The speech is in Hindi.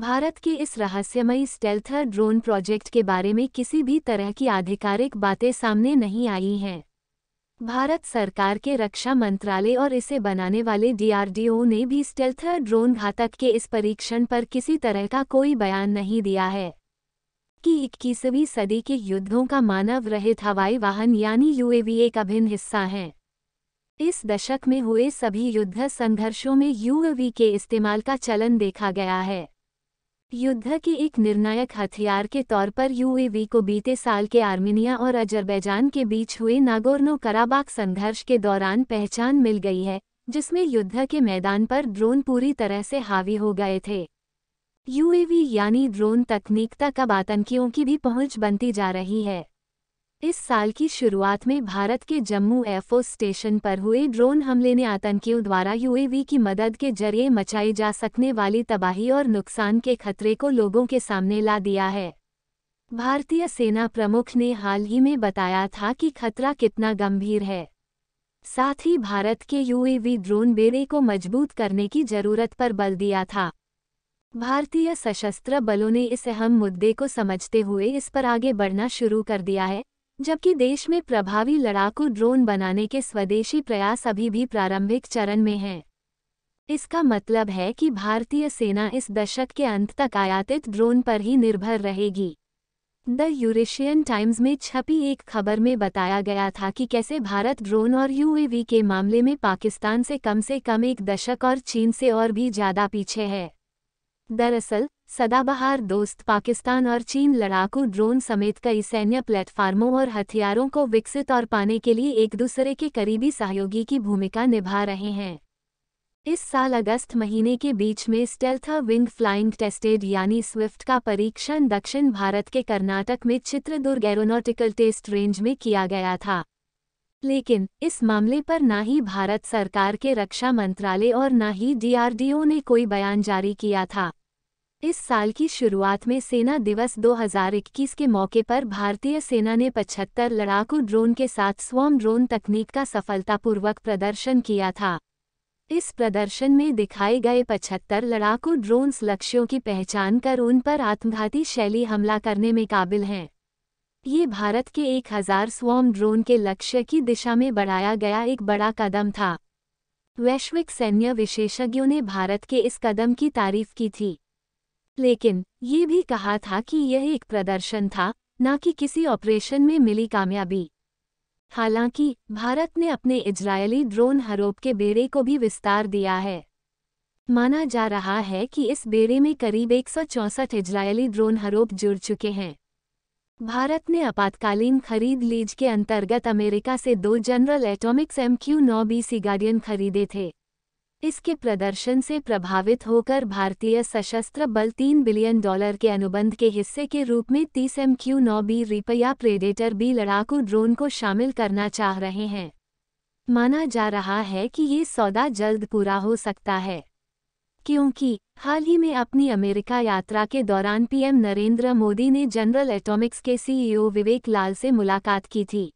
भारत के इस रहस्यमयी स्टेल्थर ड्रोन प्रोजेक्ट के बारे में किसी भी तरह की आधिकारिक बातें सामने नहीं आई हैं भारत सरकार के रक्षा मंत्रालय और इसे बनाने वाले डीआरडीओ ने भी स्टेल्थर ड्रोन घातक के इस परीक्षण पर किसी तरह का कोई बयान नहीं दिया है कि इक्कीसवीं सदी के युद्धों का मानव रहित हवाई वाहन यानी यूएवी एक अभिन्न हिस्सा है इस दशक में हुए सभी युद्ध संघर्षों में यूएवी के इस्तेमाल का चलन देखा गया है युद्ध के एक निर्णायक हथियार के तौर पर यूएवी को बीते साल के आर्मेनिया और अजरबैजान के बीच हुए नागोर्नो कराबाक संघर्ष के दौरान पहचान मिल गई है जिसमें युद्ध के मैदान पर ड्रोन पूरी तरह से हावी हो गए थे यूएवी यानी ड्रोन तकनीकता कब आतंकियों की भी पहुंच बनती जा रही है इस साल की शुरुआत में भारत के जम्मू एयरफोर्स स्टेशन पर हुए ड्रोन हमले ने आतंकियों द्वारा यूएवी की मदद के जरिए मचाई जा सकने वाली तबाही और नुकसान के खतरे को लोगों के सामने ला दिया है भारतीय सेना प्रमुख ने हाल ही में बताया था कि खतरा कितना गंभीर है साथ ही भारत के यूएवी ड्रोन बेड़े को मजबूत करने की जरूरत पर बल दिया था भारतीय सशस्त्र बलों ने इस अहम मुद्दे को समझते हुए इस पर आगे बढ़ना शुरू कर दिया है जबकि देश में प्रभावी लड़ाकू ड्रोन बनाने के स्वदेशी प्रयास अभी भी प्रारंभिक चरण में हैं इसका मतलब है कि भारतीय सेना इस दशक के अंत तक आयातित ड्रोन पर ही निर्भर रहेगी द यूरेशियन टाइम्स में छपी एक खबर में बताया गया था कि कैसे भारत ड्रोन और यूएवी के मामले में पाकिस्तान से कम से कम एक दशक और चीन से और भी ज़्यादा पीछे है दरअसल सदाबहार दोस्त पाकिस्तान और चीन लड़ाकू ड्रोन समेत कई सैन्य प्लेटफार्मों और हथियारों को विकसित और पाने के लिए एक दूसरे के करीबी सहयोगी की भूमिका निभा रहे हैं इस साल अगस्त महीने के बीच में स्टेल्थ विंग फ्लाइंग टेस्टेड यानी स्विफ्ट का परीक्षण दक्षिण भारत के कर्नाटक में चित्रदुर्ग एरोनॉटिकल टेस्ट रेंज में किया गया था लेकिन इस मामले पर न ही भारत सरकार के रक्षा मंत्रालय और न ही डीआरडीओ ने कोई बयान जारी किया था इस साल की शुरुआत में सेना दिवस 2021 के मौके पर भारतीय सेना ने 75 लड़ाकू ड्रोन के साथ स्वम ड्रोन तकनीक का सफलतापूर्वक प्रदर्शन किया था इस प्रदर्शन में दिखाए गए 75 लड़ाकू ड्रोन्स लक्ष्यों की पहचान कर उन पर आत्मघाती शैली हमला करने में काबिल हैं ये भारत के 1000 स्वम ड्रोन के लक्ष्य की दिशा में बढ़ाया गया एक बड़ा कदम था वैश्विक सैन्य विशेषज्ञों ने भारत के इस कदम की तारीफ की थी लेकिन ये भी कहा था कि यह एक प्रदर्शन था न कि किसी ऑपरेशन में मिली कामयाबी हालांकि भारत ने अपने इजरायली ड्रोन हरोप के बेड़े को भी विस्तार दिया है माना जा रहा है कि इस बेड़े में करीब एक इजरायली ड्रोन हरोप जुड़ चुके हैं भारत ने आपातकालीन खरीद लीज के अंतर्गत अमेरिका से दो जनरल एटॉमिक्स एम क्यू नौ सी गार्डियन खरीदे थे इसके प्रदर्शन से प्रभावित होकर भारतीय सशस्त्र बल तीन बिलियन डॉलर के अनुबंध के हिस्से के रूप में तीस एम क्यू नौ बी रिपया प्रेडेटर बी लड़ाकू ड्रोन को शामिल करना चाह रहे हैं माना जा रहा है कि ये सौदा जल्द पूरा हो सकता है क्योंकि हाल ही में अपनी अमेरिका यात्रा के दौरान पीएम नरेंद्र मोदी ने जनरल एटॉमिक्स के सीईओ विवेक लाल से मुलाकात की थी